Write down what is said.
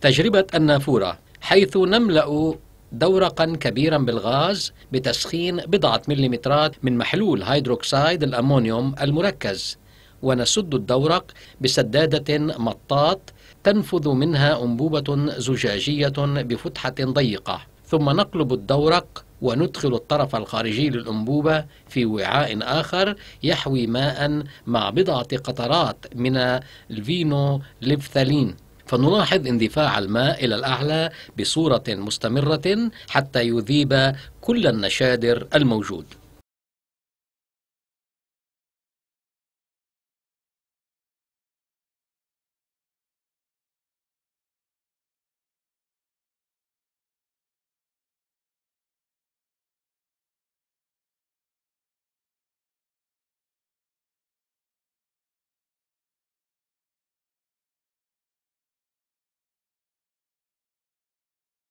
تجربة النافورة حيث نملأ دورقا كبيرا بالغاز بتسخين بضعة مليمترات من محلول هيدروكسيد الأمونيوم المركز ونسد الدورق بسدادة مطاط تنفذ منها أنبوبة زجاجية بفتحة ضيقة ثم نقلب الدورق وندخل الطرف الخارجي للأنبوبة في وعاء آخر يحوي ماء مع بضعة قطرات من الفينو ليفثالين فنلاحظ اندفاع الماء إلى الأعلى بصورة مستمرة حتى يذيب كل النشادر الموجود